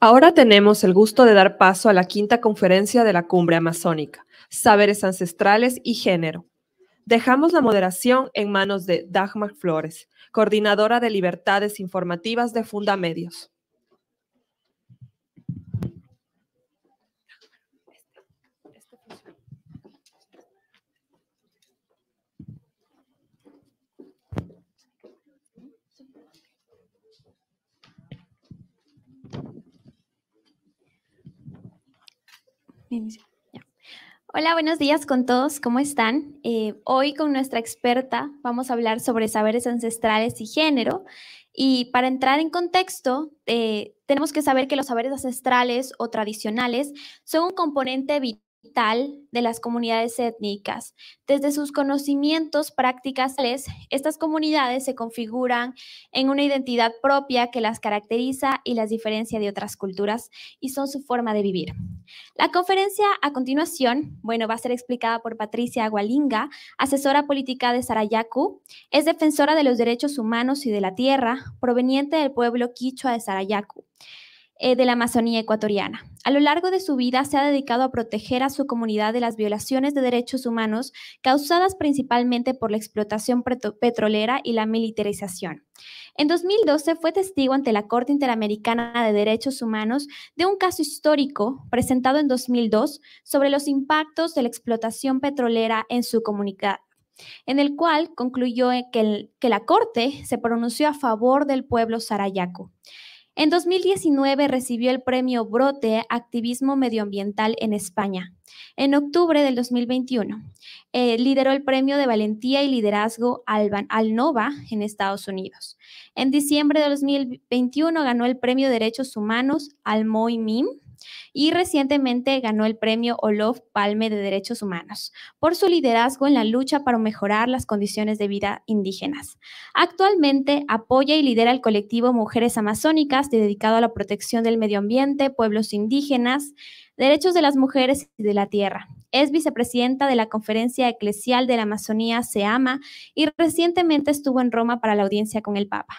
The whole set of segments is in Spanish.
Ahora tenemos el gusto de dar paso a la quinta conferencia de la Cumbre Amazónica, Saberes Ancestrales y Género. Dejamos la moderación en manos de Dagmar Flores, coordinadora de Libertades Informativas de Fundamedios. Hola, buenos días con todos, ¿cómo están? Eh, hoy con nuestra experta vamos a hablar sobre saberes ancestrales y género. Y para entrar en contexto, eh, tenemos que saber que los saberes ancestrales o tradicionales son un componente vital de las comunidades étnicas. Desde sus conocimientos prácticas, estas comunidades se configuran en una identidad propia que las caracteriza y las diferencia de otras culturas y son su forma de vivir. La conferencia a continuación, bueno, va a ser explicada por Patricia Agualinga, asesora política de Sarayaku, es defensora de los derechos humanos y de la tierra, proveniente del pueblo quichua de Sarayaku. Eh, de la Amazonía ecuatoriana. A lo largo de su vida se ha dedicado a proteger a su comunidad de las violaciones de derechos humanos causadas principalmente por la explotación petrolera y la militarización. En 2012 fue testigo ante la Corte Interamericana de Derechos Humanos de un caso histórico presentado en 2002 sobre los impactos de la explotación petrolera en su comunidad en el cual concluyó que, que la Corte se pronunció a favor del pueblo sarayaco. En 2019 recibió el premio Brote Activismo Medioambiental en España. En octubre del 2021 eh, lideró el premio de valentía y liderazgo Alban Alnova en Estados Unidos. En diciembre de 2021 ganó el premio Derechos Humanos al MOIMIM y recientemente ganó el premio Olof Palme de Derechos Humanos por su liderazgo en la lucha para mejorar las condiciones de vida indígenas. Actualmente apoya y lidera el colectivo Mujeres Amazónicas dedicado a la protección del medio ambiente, pueblos indígenas, derechos de las mujeres y de la tierra. Es vicepresidenta de la Conferencia Eclesial de la Amazonía, SEAMA, y recientemente estuvo en Roma para la audiencia con el Papa.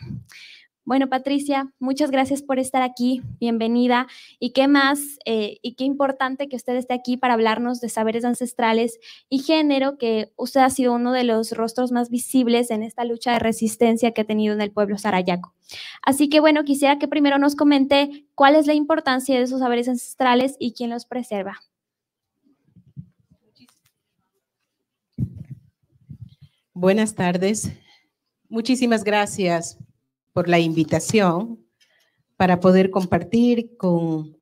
Bueno, Patricia, muchas gracias por estar aquí, bienvenida. ¿Y qué más? Eh, y qué importante que usted esté aquí para hablarnos de saberes ancestrales y género, que usted ha sido uno de los rostros más visibles en esta lucha de resistencia que ha tenido en el pueblo sarayaco. Así que bueno, quisiera que primero nos comente cuál es la importancia de esos saberes ancestrales y quién los preserva. Buenas tardes. Muchísimas gracias por la invitación para poder compartir con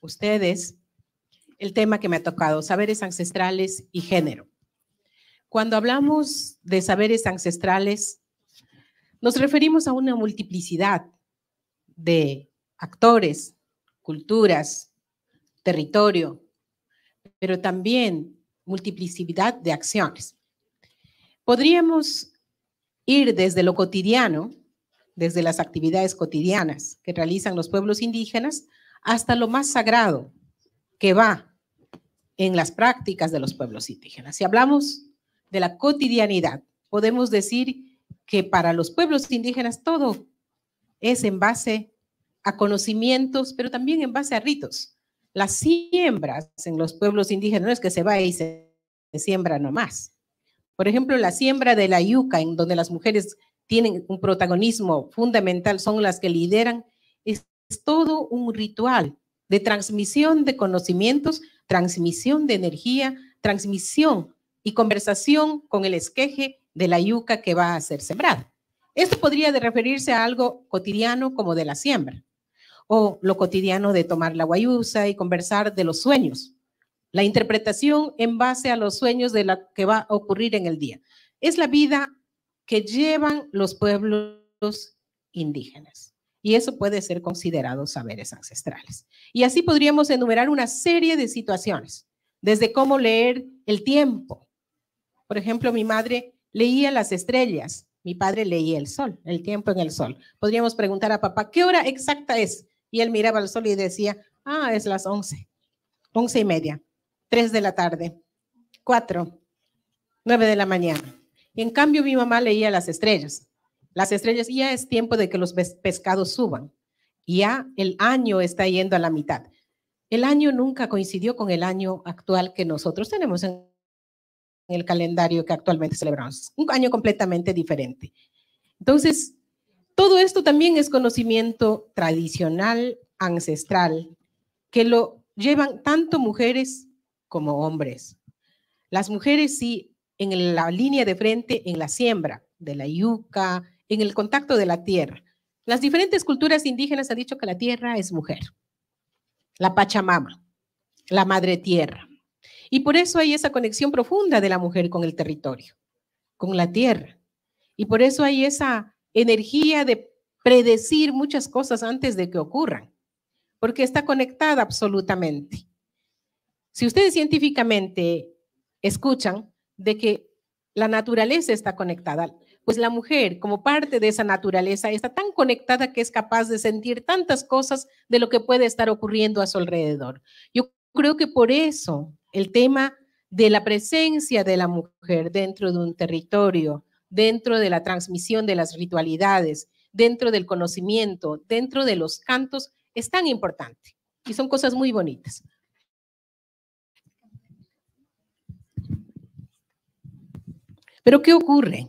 ustedes el tema que me ha tocado, saberes ancestrales y género. Cuando hablamos de saberes ancestrales, nos referimos a una multiplicidad de actores, culturas, territorio, pero también multiplicidad de acciones. Podríamos ir desde lo cotidiano, desde las actividades cotidianas que realizan los pueblos indígenas, hasta lo más sagrado que va en las prácticas de los pueblos indígenas. Si hablamos de la cotidianidad, podemos decir que para los pueblos indígenas todo es en base a conocimientos, pero también en base a ritos. Las siembras en los pueblos indígenas no es que se va y se siembra nomás. Por ejemplo, la siembra de la yuca, en donde las mujeres tienen un protagonismo fundamental, son las que lideran, es, todo un ritual de transmisión de conocimientos, transmisión de energía, transmisión y conversación con el esqueje de la yuca que va a ser sembrada. Esto podría referirse a algo cotidiano como de la siembra, o lo cotidiano de tomar la guayusa y conversar de los sueños, la interpretación en base a los sueños de lo que va a ocurrir en el día. Es la vida que llevan los pueblos indígenas. Y eso puede ser considerado saberes ancestrales. Y así podríamos enumerar una serie de situaciones, desde cómo leer el tiempo. Por ejemplo, mi madre leía las estrellas, mi padre leía el sol, el tiempo en el sol. Podríamos preguntar a papá, ¿qué hora exacta es? Y él miraba el sol y decía, ah, es las once, once y media. 3 de la tarde, 4, 9 de la mañana. Y en cambio mi mamá leía las estrellas. Las estrellas, ya es tiempo de que los pescados suban. Ya el año está yendo a la mitad. El año nunca coincidió con el año actual que nosotros tenemos en el calendario que actualmente celebramos. Un año completamente diferente. Entonces, todo esto también es conocimiento tradicional, ancestral, que lo llevan tanto mujeres como hombres. Las mujeres sí, en la línea de frente, en la siembra de la yuca, en el contacto de la tierra. Las diferentes culturas indígenas han dicho que la tierra es mujer, la Pachamama, la madre tierra. Y por eso hay esa conexión profunda de la mujer con el territorio, con la tierra. Y por eso hay esa energía de predecir muchas cosas antes de que ocurran, porque está conectada absolutamente. Si ustedes científicamente escuchan de que la naturaleza está conectada, pues la mujer como parte de esa naturaleza está tan conectada que es capaz de sentir tantas cosas de lo que puede estar ocurriendo a su alrededor. Yo creo que por eso el tema de la presencia de la mujer dentro de un territorio, dentro de la transmisión de las ritualidades, dentro del conocimiento, dentro de los cantos, es tan importante. Y son cosas muy bonitas. Pero ¿qué ocurre?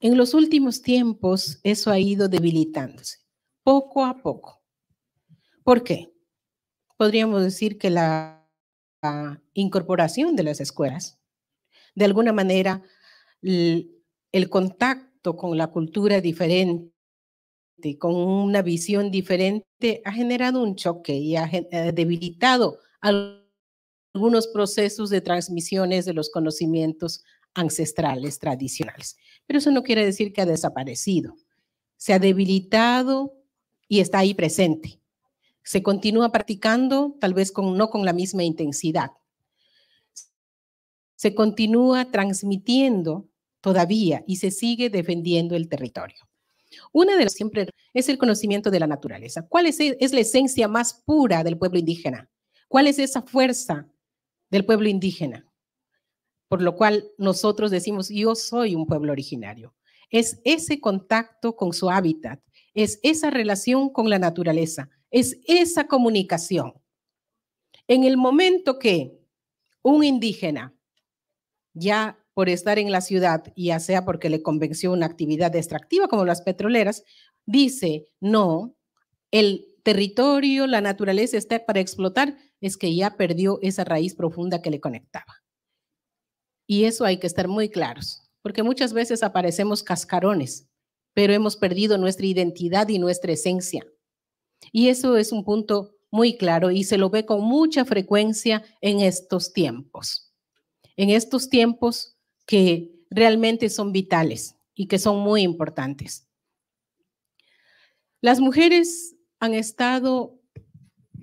En los últimos tiempos eso ha ido debilitándose, poco a poco. ¿Por qué? Podríamos decir que la, incorporación de las escuelas, de alguna manera, el, contacto con la cultura diferente, con una visión diferente, ha generado un choque y ha debilitado algunos procesos de transmisiones de los conocimientos ancestrales, tradicionales. Pero eso no quiere decir que ha desaparecido. Se ha debilitado y está ahí presente. Se continúa practicando, tal vez no con la misma intensidad. Se continúa transmitiendo todavía y se sigue defendiendo el territorio. Una de las siempre es el conocimiento de la naturaleza. ¿Cuál es la esencia más pura del pueblo indígena? ¿Cuál es esa fuerza del pueblo indígena? por lo cual nosotros decimos, yo soy un pueblo originario. Es ese contacto con su hábitat, es esa relación con la naturaleza, es esa comunicación. En el momento que un indígena, ya por estar en la ciudad, ya sea porque le convenció una actividad extractiva como las petroleras, dice, no, el territorio, la naturaleza está para explotar, es que ya perdió esa raíz profunda que le conectaba. Y eso hay que estar muy claros, porque muchas veces aparecemos cascarones, pero hemos perdido nuestra identidad y nuestra esencia. Y eso es un punto muy claro y se lo ve con mucha frecuencia en estos tiempos. En estos tiempos que realmente son vitales y que son muy importantes. Las mujeres han estado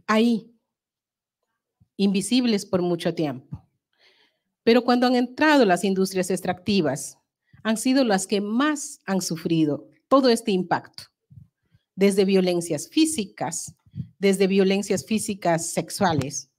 ahí, invisibles por mucho tiempo. Pero cuando han entrado las industrias extractivas, han sido las que más han sufrido todo este impacto, desde violencias físicas, desde violencias físicas sexuales,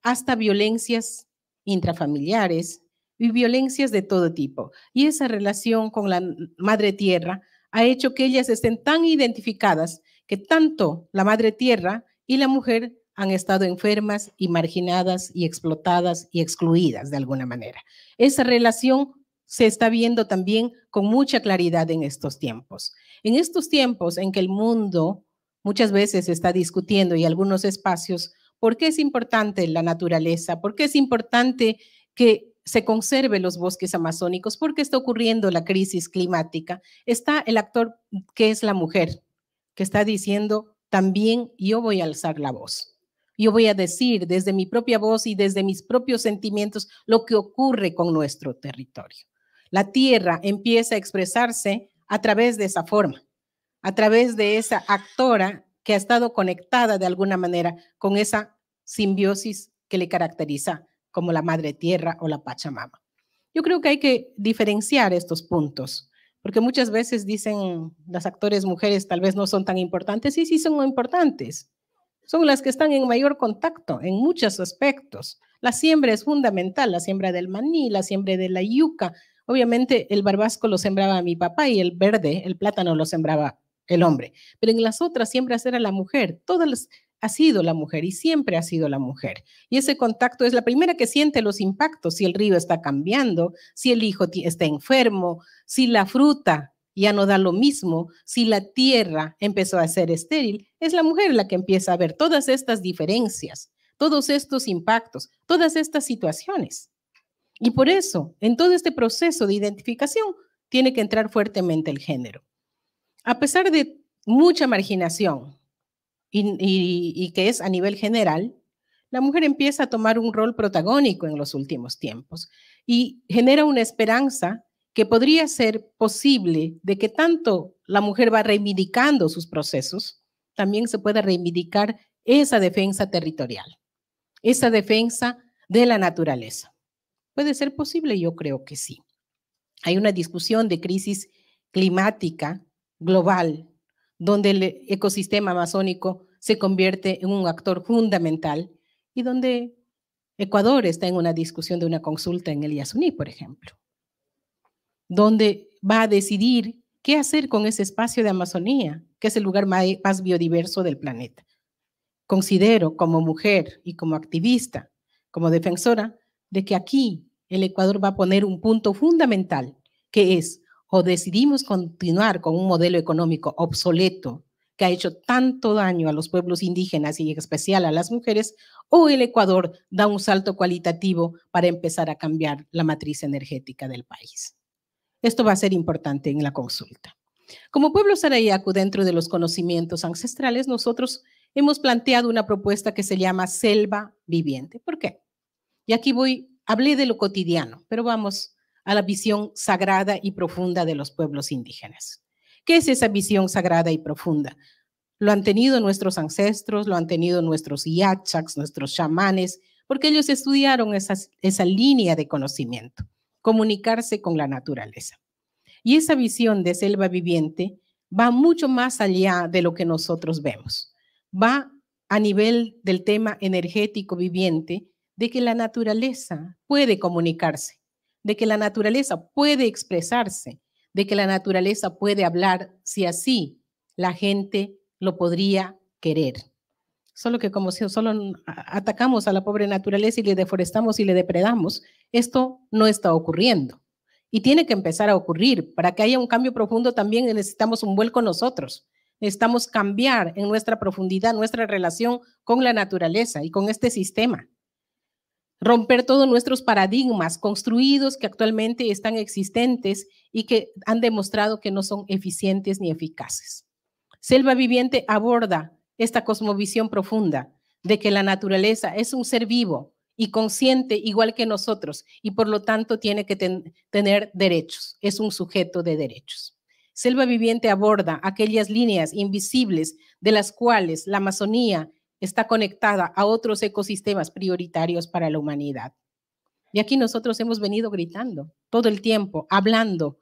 hasta violencias intrafamiliares y violencias de todo tipo. Y esa relación con la Madre Tierra ha hecho que ellas estén tan identificadas que tanto la Madre Tierra y la mujer han estado enfermas y marginadas y explotadas y excluidas de alguna manera. Esa relación se está viendo también con mucha claridad en estos tiempos. En estos tiempos en que el mundo muchas veces está discutiendo y algunos espacios por qué es importante la naturaleza, por qué es importante que se conserve los bosques amazónicos, por qué está ocurriendo la crisis climática, está el actor que es la mujer, que está diciendo también yo voy a alzar la voz yo voy a decir desde mi propia voz y desde mis propios sentimientos lo que ocurre con nuestro territorio. La tierra empieza a expresarse a través de esa forma, a través de esa actora que ha estado conectada de alguna manera con esa simbiosis que le caracteriza como la madre tierra o la Pachamama. Yo creo que hay que diferenciar estos puntos, porque muchas veces dicen las actores mujeres tal vez no son tan importantes, y sí son importantes, son las que están en mayor contacto en muchos aspectos. La siembra es fundamental, la siembra del maní, la siembra de la yuca. Obviamente el barbasco lo sembraba mi papá y el verde, el plátano lo sembraba el hombre, pero en las otras siembras era la mujer. Todas ha sido la mujer y siempre ha sido la mujer. Y ese contacto es la primera que siente los impactos, si el río está cambiando, si el hijo está enfermo, si la fruta ya no da lo mismo si la tierra empezó a ser estéril. Es la mujer la que empieza a ver todas estas diferencias, todos estos impactos, todas estas situaciones. Y por eso, en todo este proceso de identificación, tiene que entrar fuertemente el género. A pesar de mucha marginación y, que es a nivel general, la mujer empieza a tomar un rol protagónico en los últimos tiempos y genera una esperanza que podría ser posible de que tanto la mujer va reivindicando sus procesos, también se pueda reivindicar esa defensa territorial, esa defensa de la naturaleza. ¿Puede ser posible? Yo creo que sí. Hay una discusión de crisis climática global, donde el ecosistema amazónico se convierte en un actor fundamental y donde Ecuador está en una discusión de una consulta en el Yasuní, por ejemplo donde va a decidir qué hacer con ese espacio de Amazonía, que es el lugar más biodiverso del planeta. Considero como mujer y como activista, como defensora, de que aquí el Ecuador va a poner un punto fundamental, que es o decidimos continuar con un modelo económico obsoleto que ha hecho tanto daño a los pueblos indígenas y en especial a las mujeres, o el Ecuador da un salto cualitativo para empezar a cambiar la matriz energética del país. Esto va a ser importante en la consulta. Como pueblo sarayaku, dentro de los conocimientos ancestrales, nosotros hemos planteado una propuesta que se llama selva viviente. ¿Por qué? Y aquí voy, hablé de lo cotidiano, pero vamos a la visión sagrada y profunda de los pueblos indígenas. ¿Qué es esa visión sagrada y profunda? Lo han tenido nuestros ancestros, lo han tenido nuestros yachaks, nuestros chamanes, porque ellos estudiaron esa línea de conocimiento comunicarse con la naturaleza. Y esa visión de selva viviente va mucho más allá de lo que nosotros vemos. Va a nivel del tema energético viviente de que la naturaleza puede comunicarse, de que la naturaleza puede expresarse, de que la naturaleza puede hablar si así la gente lo podría querer. Solo que como si solo atacamos a la pobre naturaleza y le deforestamos y le depredamos, esto no está ocurriendo. Y tiene que empezar a ocurrir. Para que haya un cambio profundo también necesitamos un vuelco nosotros. Necesitamos cambiar en nuestra profundidad nuestra relación con la naturaleza y con este sistema. Romper todos nuestros paradigmas construidos que actualmente están existentes y que han demostrado que no son eficientes ni eficaces. Selva Viviente aborda esta cosmovisión profunda de que la naturaleza es un ser vivo y consciente igual que nosotros y por lo tanto tiene que tener derechos, es un sujeto de derechos. Selva Viviente aborda aquellas líneas invisibles de las cuales la Amazonía está conectada a otros ecosistemas prioritarios para la humanidad. Y aquí nosotros hemos venido gritando todo el tiempo, hablando,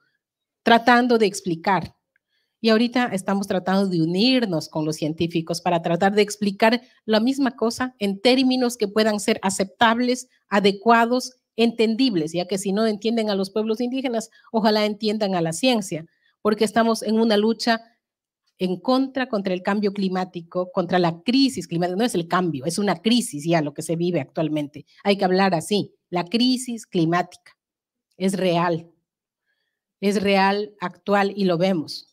tratando de explicar, y ahorita estamos tratando de unirnos con los científicos para tratar de explicar la misma cosa en términos que puedan ser aceptables, adecuados, entendibles, ya que si no entienden a los pueblos indígenas, ojalá entiendan a la ciencia, porque estamos en una lucha en contra contra el cambio climático, contra la crisis climática. No es el cambio, es una crisis ya lo que se vive actualmente. Hay que hablar así. La crisis climática es real, es real, actual y lo vemos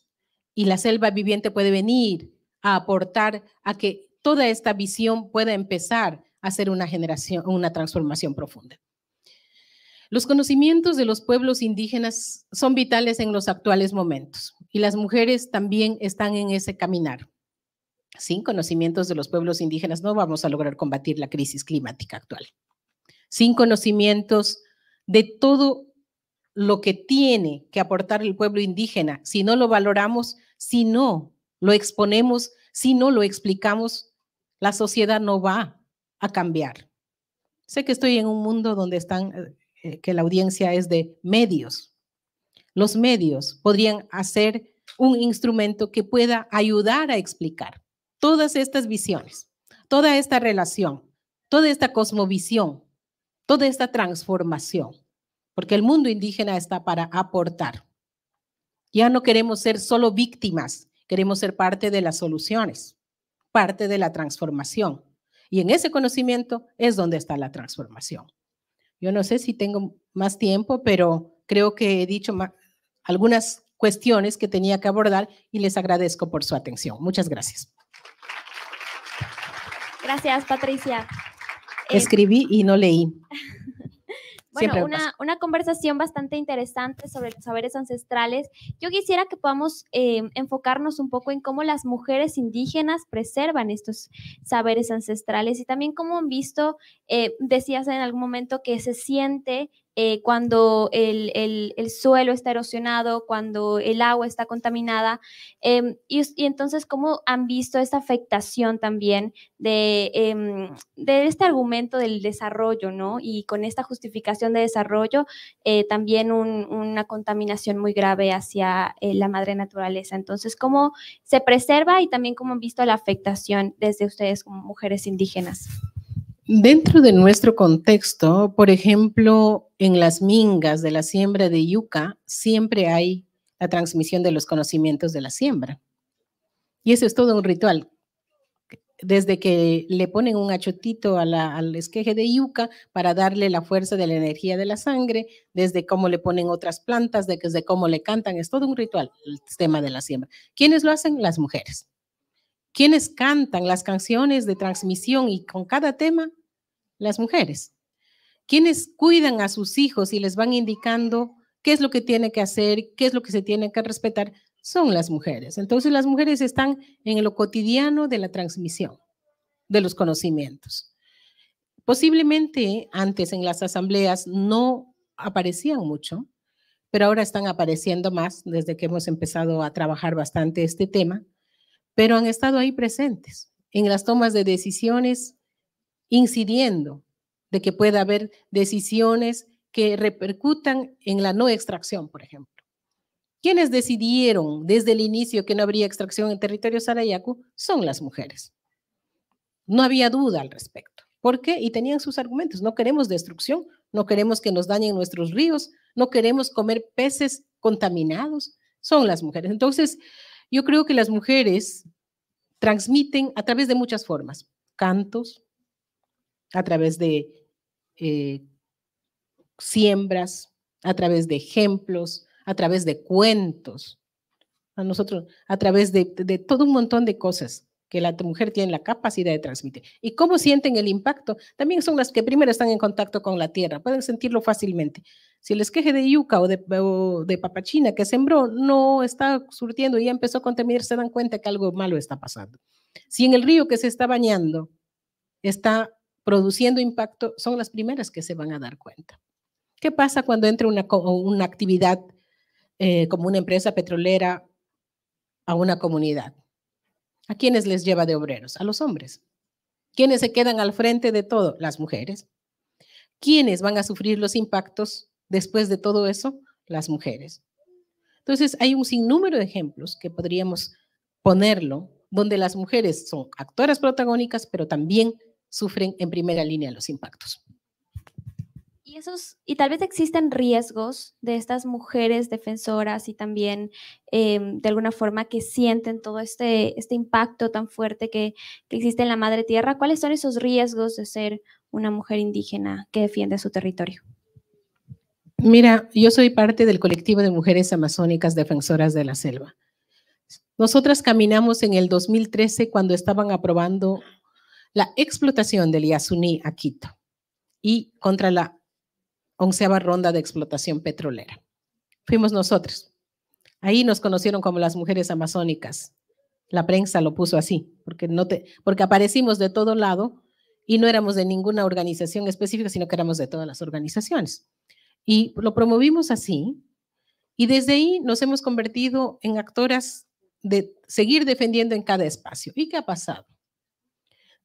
y la selva viviente puede venir a aportar a que toda esta visión pueda empezar a ser una generación, una transformación profunda. Los conocimientos de los pueblos indígenas son vitales en los actuales momentos y las mujeres también están en ese caminar. Sin conocimientos de los pueblos indígenas no vamos a lograr combatir la crisis climática actual. Sin conocimientos de todo lo que tiene que aportar el pueblo indígena, si no lo valoramos, si no lo exponemos, si no lo explicamos, la sociedad no va a cambiar. Sé que estoy en un mundo donde están, eh, eh, que la audiencia es de medios. Los medios podrían hacer un instrumento que pueda ayudar a explicar todas estas visiones, toda esta relación, toda esta cosmovisión, toda esta transformación, porque el mundo indígena está para aportar. Ya no queremos ser solo víctimas, queremos ser parte de las soluciones, parte de la transformación. Y en ese conocimiento es donde está la transformación. Yo no sé si tengo más tiempo, pero creo que he dicho algunas cuestiones que tenía que abordar y les agradezco por su atención. Muchas gracias. Gracias, Patricia. Escribí y no leí. Bueno, una, conversación bastante interesante sobre los saberes ancestrales. Yo quisiera que podamos eh, enfocarnos un poco en cómo las mujeres indígenas preservan estos saberes ancestrales y también cómo han visto, eh, decías en algún momento que se siente eh, cuando el, suelo está erosionado, cuando el agua está contaminada. Em, y, entonces, ¿cómo han visto esta afectación también em, de, este argumento del desarrollo, ¿no? Y con esta justificación de desarrollo, eh, también una contaminación muy grave hacia eh, la madre naturaleza. Entonces, ¿cómo se preserva y también cómo han visto la afectación desde ustedes como mujeres indígenas? Dentro de nuestro contexto, por ejemplo, en las mingas de la siembra de yuca, siempre hay la transmisión de los conocimientos de la siembra. Y eso es todo un ritual. Desde que le ponen un achotito al esqueje de yuca para darle la fuerza de la energía de la sangre, desde cómo le ponen otras plantas, desde cómo le cantan, es todo un ritual el tema de la siembra. ¿Quiénes lo hacen? Las mujeres. ¿Quiénes cantan las canciones de transmisión y con cada tema? Las mujeres. quienes cuidan a sus hijos y les van indicando qué es lo que tiene que hacer, qué es lo que se tiene que respetar? Son las mujeres. Entonces las mujeres están en lo cotidiano de la transmisión de los conocimientos. Posiblemente antes en las asambleas no aparecían mucho, pero ahora están apareciendo más desde que hemos empezado a trabajar bastante este tema pero han estado ahí presentes en las tomas de decisiones, incidiendo de que pueda haber decisiones que repercutan en la no extracción, por ejemplo. Quienes decidieron desde el inicio que no habría extracción en territorio sarayacu son las mujeres. No había duda al respecto. ¿Por qué? Y tenían sus argumentos. No queremos destrucción, no queremos que nos dañen nuestros ríos, no queremos comer peces contaminados. Son las mujeres. Entonces, yo creo que las mujeres transmiten a través de muchas formas, cantos, a través de eh, siembras, a través de ejemplos, a través de cuentos, a nosotros, a través de, de, todo un montón de cosas que la mujer tiene la capacidad de transmitir. ¿Y cómo sienten el impacto? También son las que primero están en contacto con la tierra, pueden sentirlo fácilmente. Si les queje de yuca o de, papachina que sembró no está surtiendo y ya empezó a contaminar, se dan cuenta que algo malo está pasando. Si en el río que se está bañando está produciendo impacto, son las primeras que se van a dar cuenta. ¿Qué pasa cuando entra una, actividad eh, como una empresa petrolera a una comunidad? ¿A quiénes les lleva de obreros? A los hombres. ¿Quiénes se quedan al frente de todo? Las mujeres. ¿Quiénes van a sufrir los impactos después de todo eso? Las mujeres. Entonces, hay un sinnúmero de ejemplos que podríamos ponerlo, donde las mujeres son actoras protagónicas, pero también sufren en primera línea los impactos. Y tal vez existen riesgos de estas mujeres defensoras y también em, de alguna forma que sienten todo este, este impacto tan fuerte que, que existe en la madre tierra. ¿Cuáles son esos riesgos de ser una mujer indígena que defiende su territorio? Mira, yo soy parte del colectivo de mujeres amazónicas defensoras de la selva. Nosotras caminamos en el 2013 cuando estaban aprobando la explotación del Yasuní a Quito y contra la onceava ronda de explotación petrolera. Fuimos nosotros. Ahí nos conocieron como las mujeres amazónicas. La prensa lo puso así, porque, no te, porque aparecimos de todo lado y no éramos de ninguna organización específica, sino que éramos de todas las organizaciones. Y lo promovimos así, y desde ahí nos hemos convertido en actoras de seguir defendiendo en cada espacio. ¿Y qué ha pasado?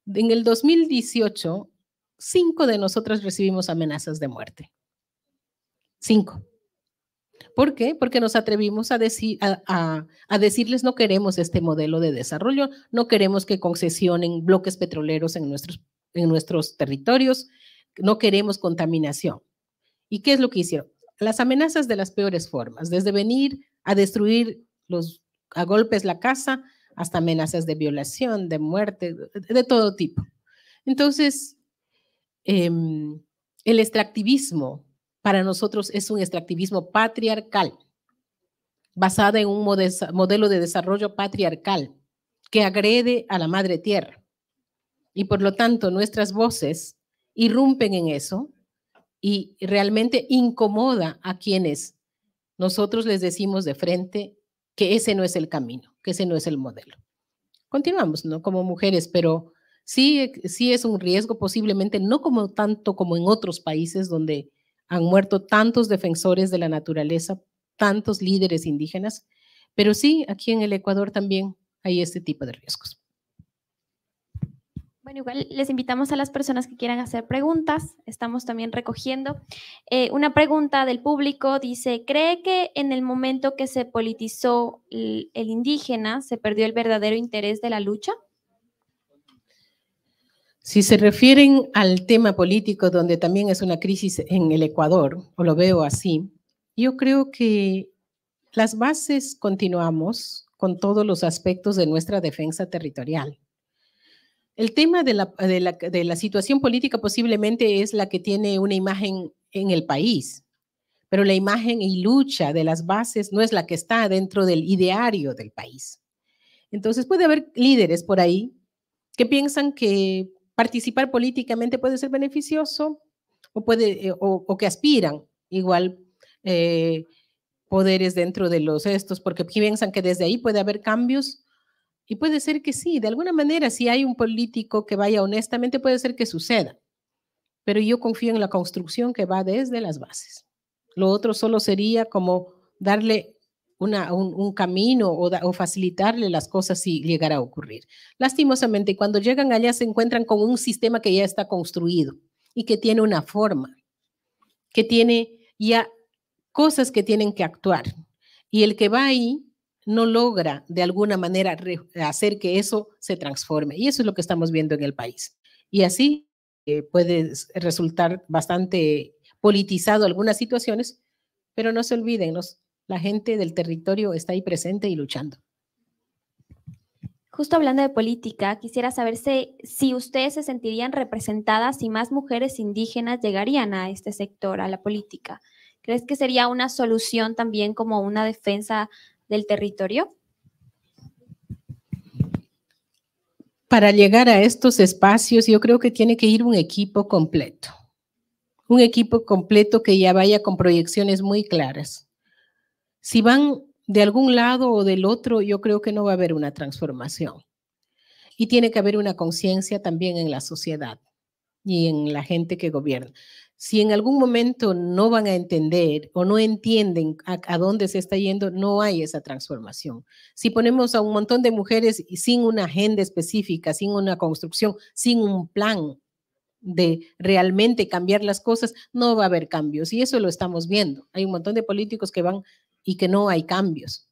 En el 2018, cinco de nosotras recibimos amenazas de muerte. Cinco. ¿Por qué? Porque nos atrevimos a, decir, a, decirles no queremos este modelo de desarrollo, no queremos que concesionen bloques petroleros en nuestros, en nuestros territorios, no queremos contaminación. ¿Y qué es lo que hicieron? Las amenazas de las peores formas, desde venir a destruir los, a golpes la casa hasta amenazas de violación, de muerte, de, todo tipo. Entonces, em, el extractivismo para nosotros es un extractivismo patriarcal, basada en un modelo de desarrollo patriarcal que agrede a la madre tierra. Y por lo tanto, nuestras voces irrumpen en eso y realmente incomoda a quienes nosotros les decimos de frente que ese no es el camino, que ese no es el modelo. Continuamos, ¿no? Como mujeres, pero sí, sí es un riesgo posiblemente, no como tanto como en otros países donde han muerto tantos defensores de la naturaleza, tantos líderes indígenas, pero sí, aquí en el Ecuador también hay este tipo de riesgos. Bueno, igual les invitamos a las personas que quieran hacer preguntas. Estamos también recogiendo. Eh, una pregunta del público dice, ¿cree que en el momento que se politizó el indígena se perdió el verdadero interés de la lucha? Si se refieren al tema político, donde también es una crisis en el Ecuador, o lo veo así, yo creo que las bases continuamos con todos los aspectos de nuestra defensa territorial. El tema de la, situación política posiblemente es la que tiene una imagen en el país, pero la imagen y lucha de las bases no es la que está dentro del ideario del país. Entonces puede haber líderes por ahí que piensan que participar políticamente puede ser beneficioso o, puede, eh, o, que aspiran igual eh, poderes dentro de los estos, porque piensan que desde ahí puede haber cambios. Y puede ser que sí, de alguna manera, si hay un político que vaya honestamente, puede ser que suceda. Pero yo confío en la construcción que va desde las bases. Lo otro solo sería como darle un, camino o, facilitarle las cosas si llegara a ocurrir. Lastimosamente, cuando llegan allá se encuentran con un sistema que ya está construido y que tiene una forma, que tiene ya cosas que tienen que actuar. Y el que va ahí no logra de alguna manera hacer que eso se transforme. Y eso es lo que estamos viendo en el país. Y así eh, puede resultar bastante politizado algunas situaciones, pero no se olviden, los, la gente del territorio está ahí presente y luchando. Justo hablando de política, quisiera saber si, ustedes se sentirían representadas si más mujeres indígenas llegarían a este sector, a la política. ¿Crees que sería una solución también como una defensa del territorio? Para llegar a estos espacios, yo creo que tiene que ir un equipo completo. Un equipo completo que ya vaya con proyecciones muy claras. Si van de algún lado o del otro, yo creo que no va a haber una transformación. Y tiene que haber una conciencia también en la sociedad y en la gente que gobierna. Si en algún momento no van a entender o no entienden a, dónde se está yendo, no hay esa transformación. Si ponemos a un montón de mujeres sin una agenda específica, sin una construcción, sin un plan de realmente cambiar las cosas, no va a haber cambios. Y eso lo estamos viendo. Hay un montón de políticos que van y que no hay cambios.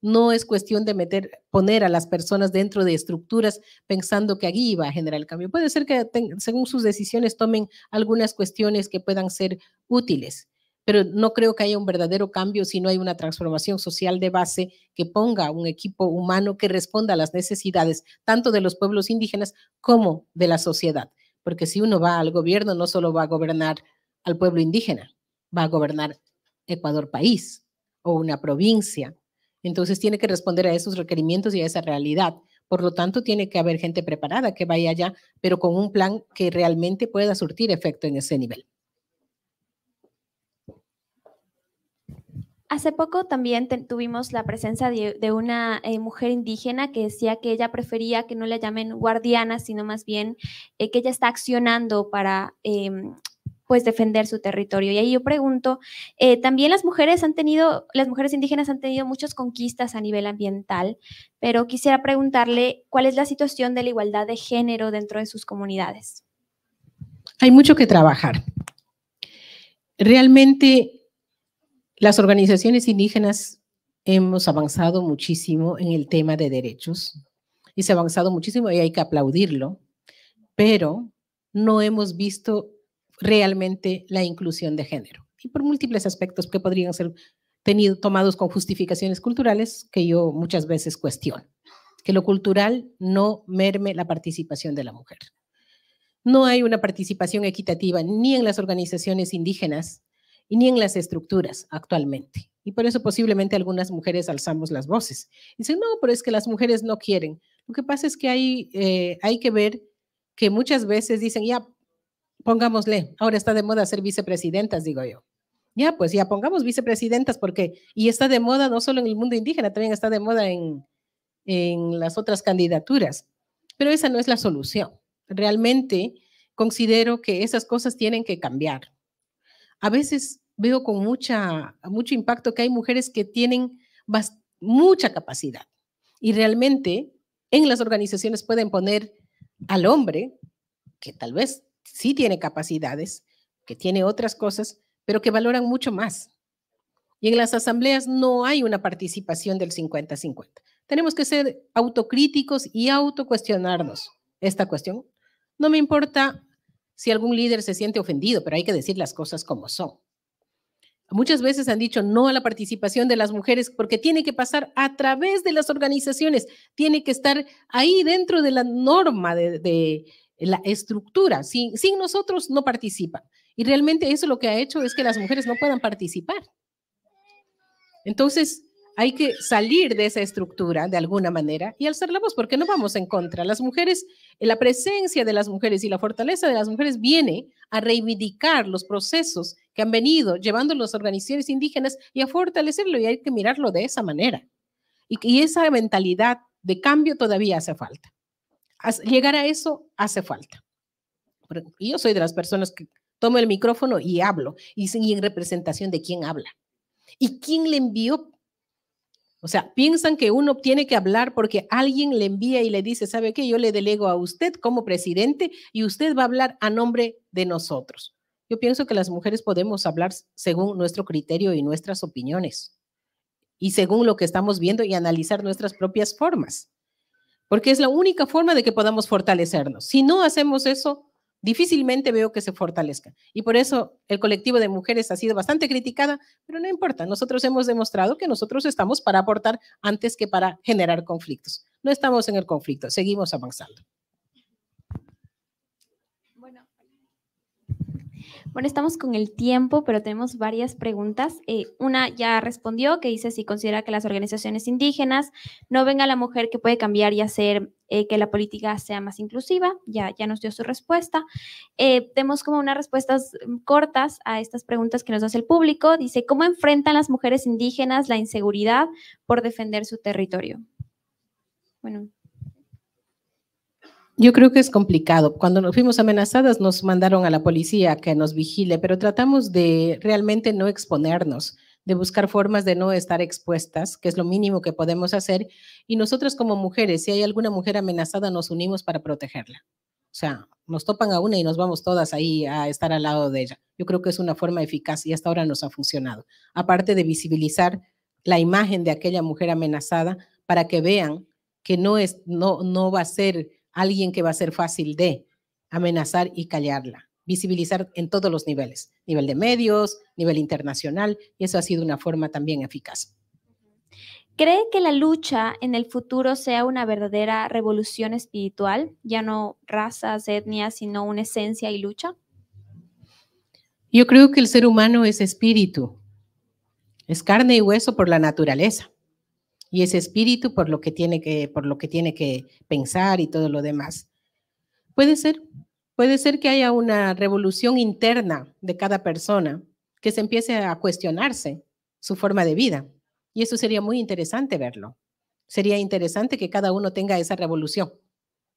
No es cuestión de meter, poner a las personas dentro de estructuras pensando que allí va a generar el cambio. Puede ser que según sus decisiones tomen algunas cuestiones que puedan ser útiles, pero no creo que haya un verdadero cambio si no hay una transformación social de base que ponga un equipo humano que responda a las necesidades tanto de los pueblos indígenas como de la sociedad. Porque si uno va al gobierno, no solo va a gobernar al pueblo indígena, va a gobernar Ecuador país, una provincia. Entonces tiene que responder a esos requerimientos y a esa realidad. Por lo tanto, tiene que haber gente preparada que vaya allá, pero con un plan que realmente pueda surtir efecto en ese nivel. Hace poco también tuvimos la presencia de, una eh, mujer indígena que decía que ella prefería que no la llamen guardiana, sino más bien eh, que ella está accionando para em, pues defender su territorio. Y ahí yo pregunto, eh, también las mujeres han tenido, las mujeres indígenas han tenido muchas conquistas a nivel ambiental, pero quisiera preguntarle cuál es la situación de la igualdad de género dentro de sus comunidades. Hay mucho que trabajar. Realmente las organizaciones indígenas hemos avanzado muchísimo en el tema de derechos y se ha avanzado muchísimo y hay que aplaudirlo, pero no hemos visto realmente la inclusión de género. Y por múltiples aspectos que podrían ser tenido, tomados con justificaciones culturales que yo muchas veces cuestiono. Que lo cultural no merme la participación de la mujer. No hay una participación equitativa ni en las organizaciones indígenas ni en las estructuras actualmente. Y por eso posiblemente algunas mujeres alzamos las voces. Dicen, no, pero es que las mujeres no quieren. Lo que pasa es que hay, eh, hay que ver que muchas veces dicen, ya, pongámosle, ahora está de moda ser vicepresidentas, digo yo. Ya, pues ya pongamos vicepresidentas porque, y está de moda no solo en el mundo indígena, también está de moda en, en las otras candidaturas. Pero esa no es la solución. Realmente considero que esas cosas tienen que cambiar. A veces veo con mucha, mucho impacto que hay mujeres que tienen mucha capacidad y realmente en las organizaciones pueden poner al hombre, que tal vez sí tiene capacidades, que tiene otras cosas, pero que valoran mucho más. Y en las asambleas no hay una participación del 50-50. Tenemos que ser autocríticos y autocuestionarnos esta cuestión. No me importa si algún líder se siente ofendido, pero hay que decir las cosas como son. Muchas veces han dicho no a la participación de las mujeres porque tiene que pasar a través de las organizaciones, tiene que estar ahí dentro de la norma de, de la estructura. Sin, sin nosotros no participa. Y realmente eso lo que ha hecho es que las mujeres no puedan participar. Entonces, hay que salir de esa estructura de alguna manera y alzar la voz, porque no vamos en contra. Las mujeres, la presencia de las mujeres y la fortaleza de las mujeres viene a reivindicar los procesos que han venido llevando los organizaciones indígenas y a fortalecerlo, y hay que mirarlo de esa manera. y esa mentalidad de cambio todavía hace falta llegar a eso hace falta. yo soy de las personas que tomo el micrófono y hablo, y, y en representación de quién habla. ¿Y quién le envió? O sea, piensan que uno tiene que hablar porque alguien le envía y le dice, ¿sabe qué? Yo le delego a usted como presidente y usted va a hablar a nombre de nosotros. Yo pienso que las mujeres podemos hablar según nuestro criterio y nuestras opiniones y según lo que estamos viendo y analizar nuestras propias formas porque es la única forma de que podamos fortalecernos. Si no hacemos eso, difícilmente veo que se fortalezca. Y por eso el colectivo de mujeres ha sido bastante criticada, pero no importa, nosotros hemos demostrado que nosotros estamos para aportar antes que para generar conflictos. No estamos en el conflicto, seguimos avanzando. Bueno, estamos con el tiempo, pero tenemos varias preguntas. Eh, una ya respondió que dice si considera que las organizaciones indígenas no ven a la mujer que puede cambiar y hacer eh, que la política sea más inclusiva. Ya, ya nos dio su respuesta. Eh, tenemos como unas respuestas mm, cortas a estas preguntas que nos hace el público. Dice, ¿cómo enfrentan las mujeres indígenas la inseguridad por defender su territorio? Bueno, yo creo que es complicado. Cuando nos fuimos amenazadas nos mandaron a la policía que nos vigile, pero tratamos de realmente no exponernos, de buscar formas de no estar expuestas, que es lo mínimo que podemos hacer. Y nosotras como mujeres, si hay alguna mujer amenazada, nos unimos para protegerla. O sea, nos topan a una y nos vamos todas ahí a estar al lado de ella. Yo creo que es una forma eficaz y hasta ahora nos ha funcionado. Aparte de visibilizar la imagen de aquella mujer amenazada para que vean que no, es, no, no va a ser alguien que va a ser fácil de amenazar y callarla, visibilizar en todos los niveles, nivel de medios, nivel internacional, y eso ha sido una forma también eficaz. ¿Cree que la lucha en el futuro sea una verdadera revolución espiritual, ya no razas, etnias, sino una esencia y lucha? Yo creo que el ser humano es espíritu, es carne y hueso por la naturaleza y ese espíritu por lo que tiene que, por lo que, tiene que pensar y todo lo demás. Puede ser, puede ser que haya una revolución interna de cada persona que se empiece a cuestionarse su forma de vida. Y eso sería muy interesante verlo. Sería interesante que cada uno tenga esa revolución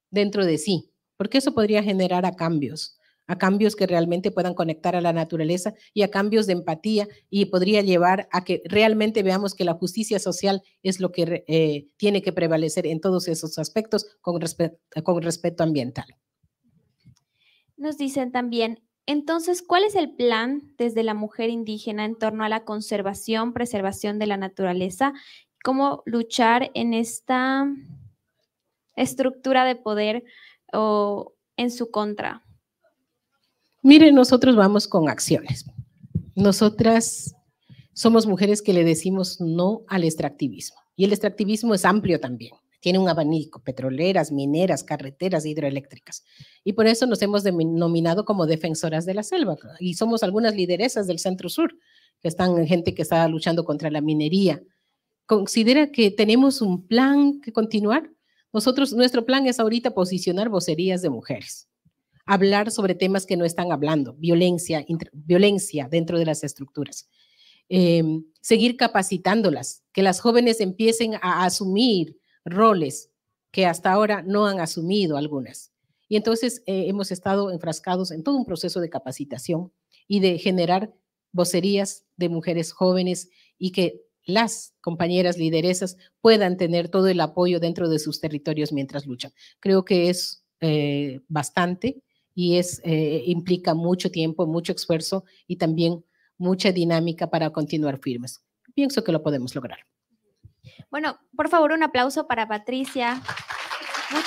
dentro de sí, porque eso podría generar a cambios a cambios que realmente puedan conectar a la naturaleza y a cambios de empatía y podría llevar a que realmente veamos que la justicia social es lo que eh, tiene que prevalecer en todos esos aspectos con, respeto con respecto ambiental. Nos dicen también, entonces, ¿cuál es el plan desde la mujer indígena en torno a la conservación, preservación de la naturaleza? ¿Cómo luchar en esta estructura de poder o en su contra? Miren, nosotros vamos con acciones. Nosotras somos mujeres que le decimos no al extractivismo. Y el extractivismo es amplio también. Tiene un abanico, petroleras, mineras, carreteras, hidroeléctricas. Y por eso nos hemos denominado como defensoras de la selva. Y somos algunas lideresas del Centro Sur, que están gente que está luchando contra la minería. Considera que tenemos un plan que continuar. Nosotros, nuestro plan es ahorita posicionar vocerías de mujeres hablar sobre temas que no están hablando, violencia, violencia dentro de las estructuras. Em, seguir capacitándolas, que las jóvenes empiecen a asumir roles que hasta ahora no han asumido algunas. Y entonces eh, hemos estado enfrascados en todo un proceso de capacitación y de generar vocerías de mujeres jóvenes y que las compañeras lideresas puedan tener todo el apoyo dentro de sus territorios mientras luchan. Creo que es eh, bastante y es, eh, implica mucho tiempo, mucho esfuerzo y también mucha dinámica para continuar firmes. Pienso que lo podemos lograr. Bueno, por favor, un aplauso para Patricia.